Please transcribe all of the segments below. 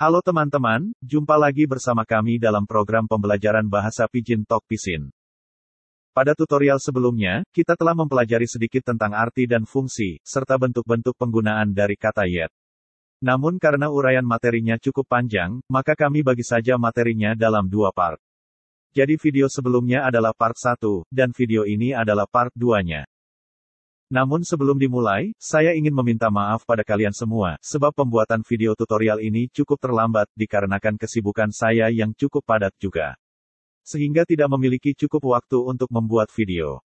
Halo teman-teman, jumpa lagi bersama kami dalam program pembelajaran bahasa Pijin Talk Pisin. Pada tutorial sebelumnya, kita telah mempelajari sedikit tentang arti dan fungsi, serta bentuk-bentuk penggunaan dari kata yet. Namun karena uraian materinya cukup panjang, maka kami bagi saja materinya dalam dua part. Jadi video sebelumnya adalah part 1, dan video ini adalah part 2-nya. Namun sebelum dimulai, saya ingin meminta maaf pada kalian semua, sebab pembuatan video tutorial ini cukup terlambat dikarenakan kesibukan saya yang cukup padat juga. Sehingga tidak memiliki cukup waktu untuk membuat video.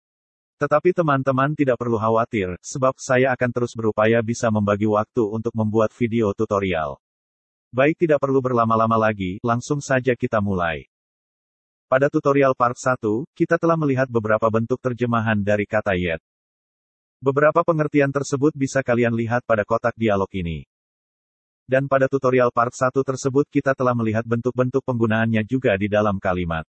Tetapi teman-teman tidak perlu khawatir, sebab saya akan terus berupaya bisa membagi waktu untuk membuat video tutorial. Baik tidak perlu berlama-lama lagi, langsung saja kita mulai. Pada tutorial part 1, kita telah melihat beberapa bentuk terjemahan dari kata yet. Beberapa pengertian tersebut bisa kalian lihat pada kotak dialog ini. Dan pada tutorial part 1 tersebut kita telah melihat bentuk-bentuk penggunaannya juga di dalam kalimat.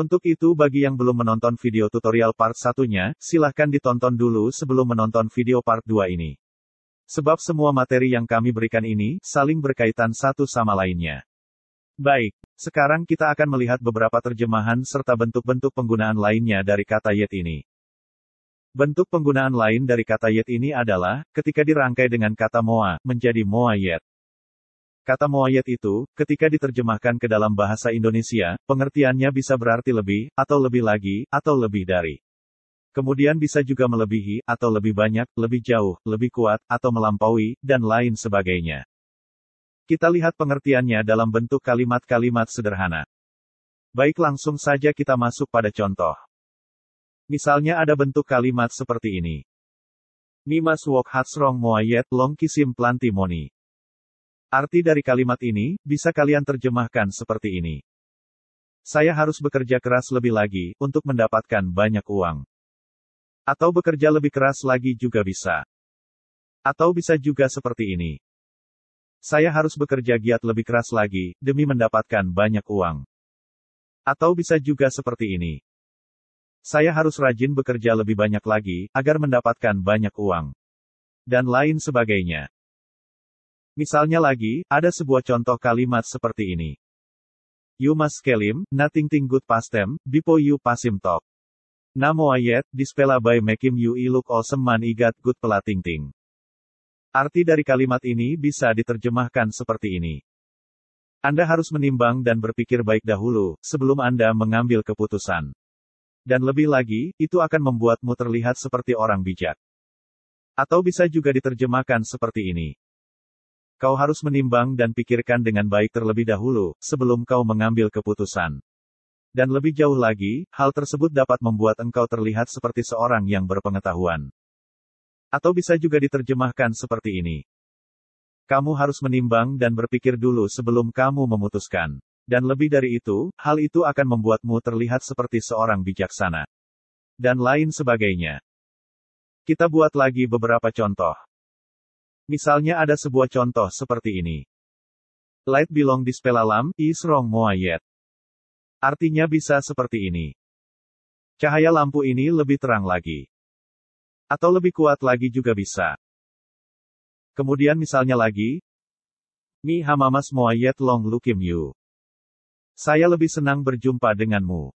Untuk itu bagi yang belum menonton video tutorial part satunya, silahkan ditonton dulu sebelum menonton video part 2 ini. Sebab semua materi yang kami berikan ini, saling berkaitan satu sama lainnya. Baik, sekarang kita akan melihat beberapa terjemahan serta bentuk-bentuk penggunaan lainnya dari kata yet ini. Bentuk penggunaan lain dari kata yet ini adalah, ketika dirangkai dengan kata moa, menjadi moa yet. Kata yet itu, ketika diterjemahkan ke dalam bahasa Indonesia, pengertiannya bisa berarti lebih, atau lebih lagi, atau lebih dari. Kemudian bisa juga melebihi, atau lebih banyak, lebih jauh, lebih kuat, atau melampaui, dan lain sebagainya. Kita lihat pengertiannya dalam bentuk kalimat-kalimat sederhana. Baik langsung saja kita masuk pada contoh. Misalnya ada bentuk kalimat seperti ini. Nimas wok hatsrong moayet long kisim moni. Arti dari kalimat ini, bisa kalian terjemahkan seperti ini. Saya harus bekerja keras lebih lagi, untuk mendapatkan banyak uang. Atau bekerja lebih keras lagi juga bisa. Atau bisa juga seperti ini. Saya harus bekerja giat lebih keras lagi, demi mendapatkan banyak uang. Atau bisa juga seperti ini. Saya harus rajin bekerja lebih banyak lagi, agar mendapatkan banyak uang. Dan lain sebagainya. Misalnya lagi, ada sebuah contoh kalimat seperti ini. You must kelim, nothing thing good past them, before you pass him talk. Namo ayat, dispela by making you I look awesome man I got good pelating ting. Arti dari kalimat ini bisa diterjemahkan seperti ini. Anda harus menimbang dan berpikir baik dahulu, sebelum Anda mengambil keputusan. Dan lebih lagi, itu akan membuatmu terlihat seperti orang bijak. Atau bisa juga diterjemahkan seperti ini. Kau harus menimbang dan pikirkan dengan baik terlebih dahulu, sebelum kau mengambil keputusan. Dan lebih jauh lagi, hal tersebut dapat membuat engkau terlihat seperti seorang yang berpengetahuan. Atau bisa juga diterjemahkan seperti ini. Kamu harus menimbang dan berpikir dulu sebelum kamu memutuskan. Dan lebih dari itu, hal itu akan membuatmu terlihat seperti seorang bijaksana. Dan lain sebagainya. Kita buat lagi beberapa contoh. Misalnya ada sebuah contoh seperti ini. Light belong dispel alam, is wrong moayet. Artinya bisa seperti ini. Cahaya lampu ini lebih terang lagi. Atau lebih kuat lagi juga bisa. Kemudian misalnya lagi, Mi hamamas moayet long lukim you. Saya lebih senang berjumpa denganmu.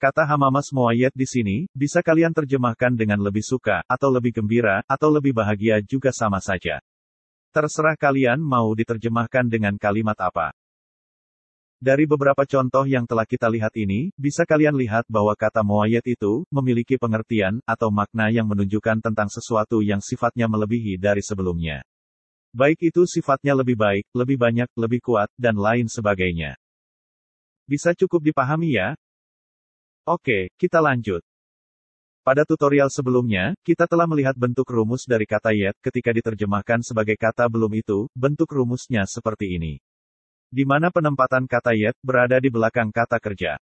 Kata Hamamas Moayet di sini, bisa kalian terjemahkan dengan lebih suka, atau lebih gembira, atau lebih bahagia juga sama saja. Terserah kalian mau diterjemahkan dengan kalimat apa. Dari beberapa contoh yang telah kita lihat ini, bisa kalian lihat bahwa kata Moayet itu, memiliki pengertian, atau makna yang menunjukkan tentang sesuatu yang sifatnya melebihi dari sebelumnya. Baik itu sifatnya lebih baik, lebih banyak, lebih kuat, dan lain sebagainya. Bisa cukup dipahami ya? Oke, kita lanjut. Pada tutorial sebelumnya, kita telah melihat bentuk rumus dari kata yet ketika diterjemahkan sebagai kata belum itu, bentuk rumusnya seperti ini. Di mana penempatan kata yet berada di belakang kata kerja.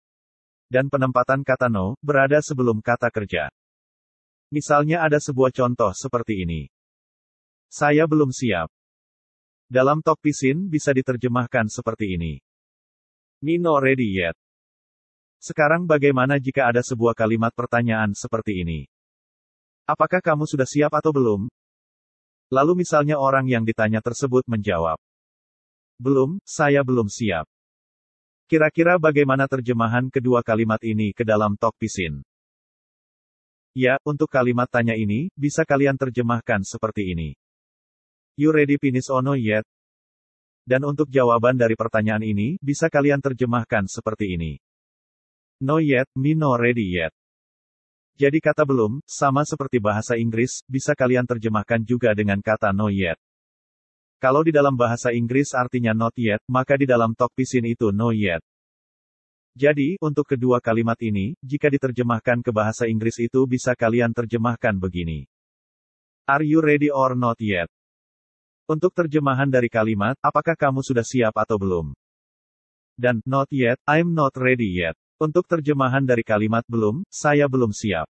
Dan penempatan kata no berada sebelum kata kerja. Misalnya ada sebuah contoh seperti ini. Saya belum siap. Dalam topisin pisin bisa diterjemahkan seperti ini. Me ready yet. Sekarang bagaimana jika ada sebuah kalimat pertanyaan seperti ini? Apakah kamu sudah siap atau belum? Lalu misalnya orang yang ditanya tersebut menjawab, Belum, saya belum siap. Kira-kira bagaimana terjemahan kedua kalimat ini ke dalam topisin? pisin? Ya, untuk kalimat tanya ini, bisa kalian terjemahkan seperti ini. You ready finish oh, ono yet? Dan untuk jawaban dari pertanyaan ini, bisa kalian terjemahkan seperti ini. No yet, me no ready yet. Jadi kata belum, sama seperti bahasa Inggris, bisa kalian terjemahkan juga dengan kata no yet. Kalau di dalam bahasa Inggris artinya not yet, maka di dalam talk pisin itu no yet. Jadi, untuk kedua kalimat ini, jika diterjemahkan ke bahasa Inggris itu bisa kalian terjemahkan begini. Are you ready or not yet? Untuk terjemahan dari kalimat, apakah kamu sudah siap atau belum? Dan, not yet, I'm not ready yet. Untuk terjemahan dari kalimat belum, saya belum siap.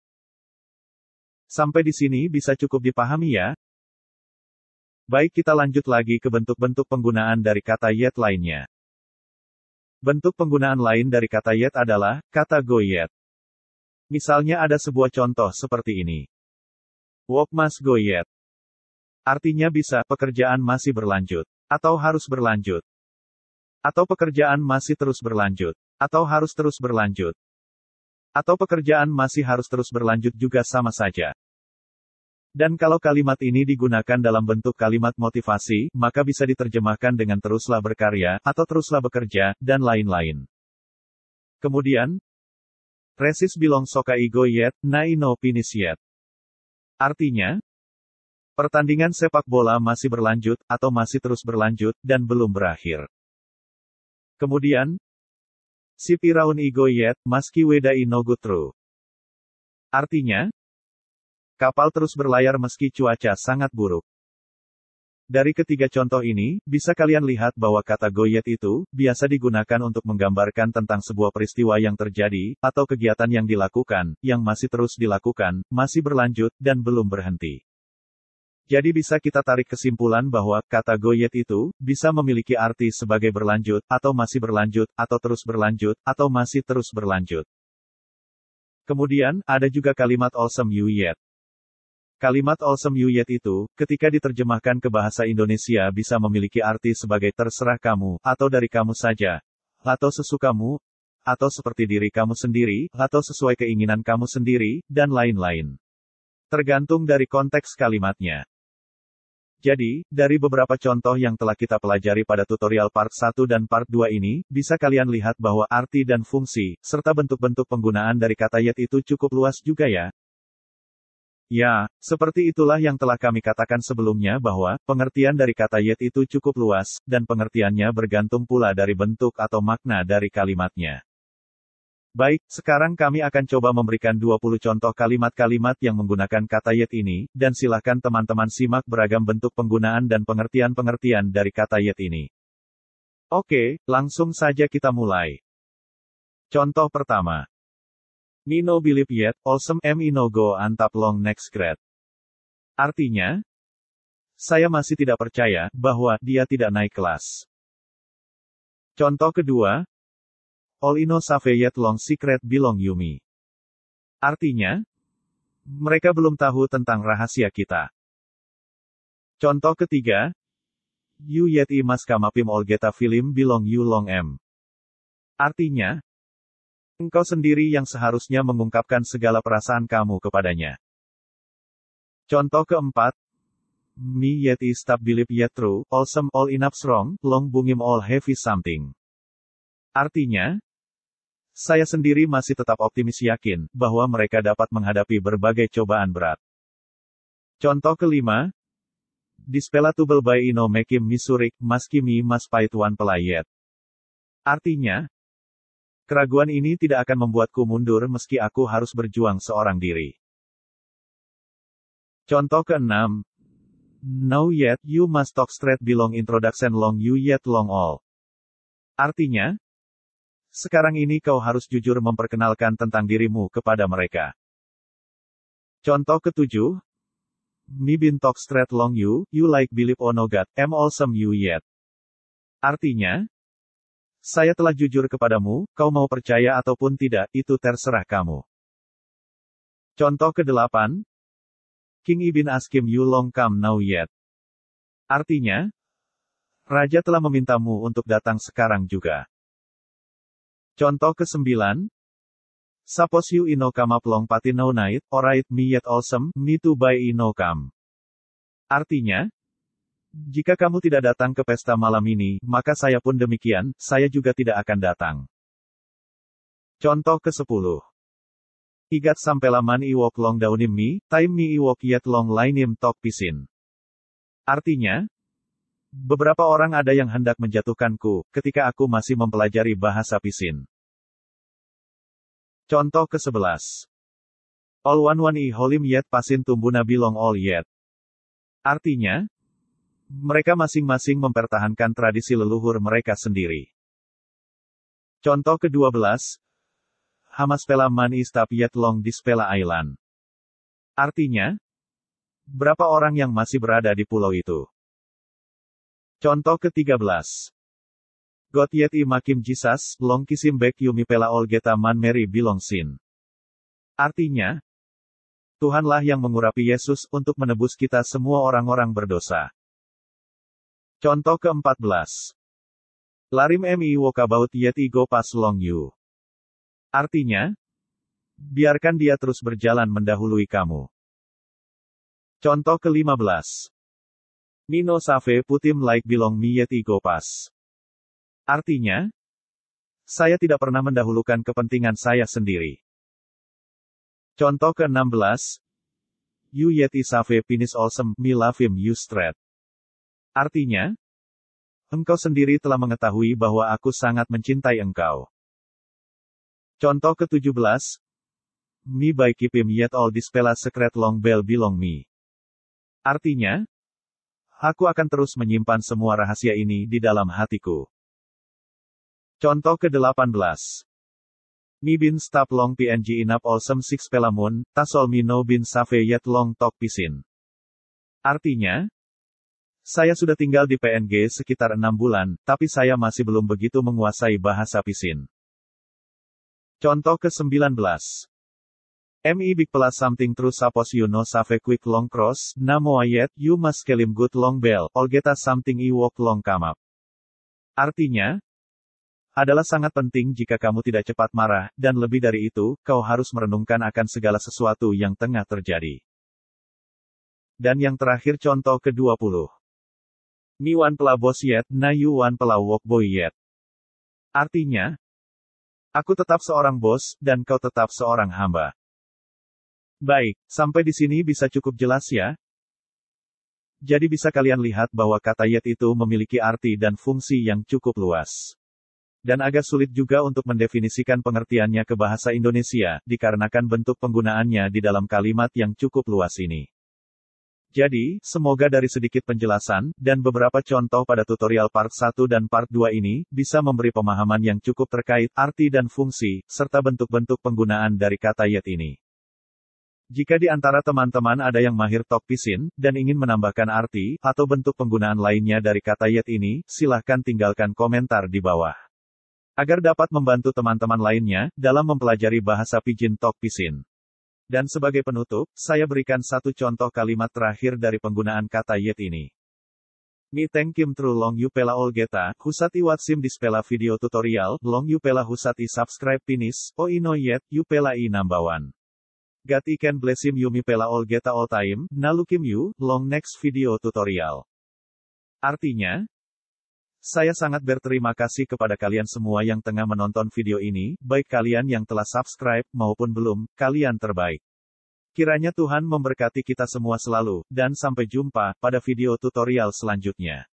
Sampai di sini bisa cukup dipahami ya? Baik kita lanjut lagi ke bentuk-bentuk penggunaan dari kata yet lainnya. Bentuk penggunaan lain dari kata yet adalah, kata go yet. Misalnya ada sebuah contoh seperti ini. Walk must go yet. Artinya bisa, pekerjaan masih berlanjut. Atau harus berlanjut. Atau pekerjaan masih terus berlanjut. Atau harus terus berlanjut. Atau pekerjaan masih harus terus berlanjut juga sama saja. Dan kalau kalimat ini digunakan dalam bentuk kalimat motivasi, maka bisa diterjemahkan dengan teruslah berkarya, atau teruslah bekerja, dan lain-lain. Kemudian, Resis bilong soka ego yet, na yet. Artinya, Pertandingan sepak bola masih berlanjut, atau masih terus berlanjut, dan belum berakhir. Kemudian, si Piraun Igoyet, maski weda inogutru. Artinya, kapal terus berlayar meski cuaca sangat buruk. Dari ketiga contoh ini, bisa kalian lihat bahwa kata goyet itu, biasa digunakan untuk menggambarkan tentang sebuah peristiwa yang terjadi, atau kegiatan yang dilakukan, yang masih terus dilakukan, masih berlanjut, dan belum berhenti. Jadi bisa kita tarik kesimpulan bahwa, kata Goyet itu, bisa memiliki arti sebagai berlanjut, atau masih berlanjut, atau terus berlanjut, atau masih terus berlanjut. Kemudian, ada juga kalimat awesome you yet. Kalimat awesome you yet itu, ketika diterjemahkan ke bahasa Indonesia bisa memiliki arti sebagai terserah kamu, atau dari kamu saja, atau sesukamu, atau seperti diri kamu sendiri, atau sesuai keinginan kamu sendiri, dan lain-lain. Tergantung dari konteks kalimatnya. Jadi, dari beberapa contoh yang telah kita pelajari pada tutorial part 1 dan part 2 ini, bisa kalian lihat bahwa arti dan fungsi, serta bentuk-bentuk penggunaan dari kata yet itu cukup luas juga ya. Ya, seperti itulah yang telah kami katakan sebelumnya bahwa, pengertian dari kata yet itu cukup luas, dan pengertiannya bergantung pula dari bentuk atau makna dari kalimatnya. Baik, sekarang kami akan coba memberikan 20 contoh kalimat-kalimat yang menggunakan kata yet ini, dan silakan teman-teman simak beragam bentuk penggunaan dan pengertian-pengertian dari kata yet ini. Oke, langsung saja kita mulai. Contoh pertama. Me no believe yet, awesome m no go antap long next grad. Artinya, saya masih tidak percaya bahwa dia tidak naik kelas. Contoh kedua, All save yet Long Secret Belong Yumi. Artinya, mereka belum tahu tentang rahasia kita. Contoh ketiga, you Yet i mas Kamapim geta Film Belong you Long M. Artinya, engkau sendiri yang seharusnya mengungkapkan segala perasaan kamu kepadanya. Contoh keempat, Mi Yet tap Bilip yet true All all Enough Strong, Long Bungim All Heavy Something. Artinya, saya sendiri masih tetap optimis yakin bahwa mereka dapat menghadapi berbagai cobaan berat. Contoh kelima, Dispelatable by Ino Mekim Misurik, Maskimi Mas Paituan Pelayet. Artinya, keraguan ini tidak akan membuatku mundur meski aku harus berjuang seorang diri. Contoh keenam, Now yet, you must talk straight belong introduction long you yet long all. Artinya, sekarang ini kau harus jujur memperkenalkan tentang dirimu kepada mereka. Contoh ketujuh, Mi bin talk straight long you, you like no Onogat, am awesome you yet. Artinya, saya telah jujur kepadamu, kau mau percaya ataupun tidak, itu terserah kamu. Contoh ke-8, King Ibn Askim you long come now yet. Artinya, Raja telah memintamu untuk datang sekarang juga. Contoh ke-9, pati inokam night, or orait me yet me to buy ino come. Artinya, jika kamu tidak datang ke pesta malam ini, maka saya pun demikian, saya juga tidak akan datang. Contoh ke-10. Igat sampelaman iwok long daunim mi, time mi iwok yet long lainim tok pisin. Artinya, Beberapa orang ada yang hendak menjatuhkanku ketika aku masih mempelajari bahasa Pisin. Contoh ke-11. All one one i holim yet pasin tumbuna bilong all yet. Artinya, mereka masing-masing mempertahankan tradisi leluhur mereka sendiri. Contoh ke-12. pela man istap yet long dispela island. Artinya, berapa orang yang masih berada di pulau itu? Contoh ke-13. Got yet imakim jisas long kisim bek pela olgeta man bilong sin. Artinya, Tuhanlah yang mengurapi Yesus untuk menebus kita semua orang-orang berdosa. Contoh ke-14. Larim mi wokabaut yet go pas long you. Artinya, biarkan dia terus berjalan mendahului kamu. Contoh ke-15. Mino Save Putim like Bilong Miet pas. Artinya, saya tidak pernah mendahulukan kepentingan saya sendiri. Contoh ke-16, You Yeti Save Pinis Olsem Milafim Yustret. Artinya, engkau sendiri telah mengetahui bahwa aku sangat mencintai engkau. Contoh ke-17, Mi by Yet All Dispela Secret Long Bell Belong mi. Artinya, Aku akan terus menyimpan semua rahasia ini di dalam hatiku. Contoh ke-18. Mi bin stap long PNG inap olsem six pelamun, tasol mino bin save yet long tok pisin. Artinya, saya sudah tinggal di PNG sekitar enam bulan, tapi saya masih belum begitu menguasai bahasa pisin. Contoh ke-19. MI big plus something true suppose you know save quick long cross, namo ayet, you must kelim good long bell, All get us something i walk long come up. Artinya, adalah sangat penting jika kamu tidak cepat marah, dan lebih dari itu, kau harus merenungkan akan segala sesuatu yang tengah terjadi. Dan yang terakhir contoh ke-20. Mi wan pela bos yet, na you wan pela walk boy yet. Artinya, aku tetap seorang bos, dan kau tetap seorang hamba. Baik, sampai di sini bisa cukup jelas ya? Jadi bisa kalian lihat bahwa kata yet itu memiliki arti dan fungsi yang cukup luas. Dan agak sulit juga untuk mendefinisikan pengertiannya ke bahasa Indonesia, dikarenakan bentuk penggunaannya di dalam kalimat yang cukup luas ini. Jadi, semoga dari sedikit penjelasan, dan beberapa contoh pada tutorial part 1 dan part 2 ini, bisa memberi pemahaman yang cukup terkait arti dan fungsi, serta bentuk-bentuk penggunaan dari kata yet ini. Jika di antara teman-teman ada yang mahir top pisin, dan ingin menambahkan arti, atau bentuk penggunaan lainnya dari kata yet ini, silahkan tinggalkan komentar di bawah. Agar dapat membantu teman-teman lainnya, dalam mempelajari bahasa pijin top pisin. Dan sebagai penutup, saya berikan satu contoh kalimat terakhir dari penggunaan kata yet ini. Mi teng kim tru long yu pela olgeta, husati watsim dispela video tutorial, long yu pela husati subscribe pinis, o ino yet, yu pela i nambawan. Got Blessim Yumi Pela All Geta All Time, Nalukim You, Long Next Video Tutorial. Artinya, saya sangat berterima kasih kepada kalian semua yang tengah menonton video ini, baik kalian yang telah subscribe maupun belum, kalian terbaik. Kiranya Tuhan memberkati kita semua selalu, dan sampai jumpa pada video tutorial selanjutnya.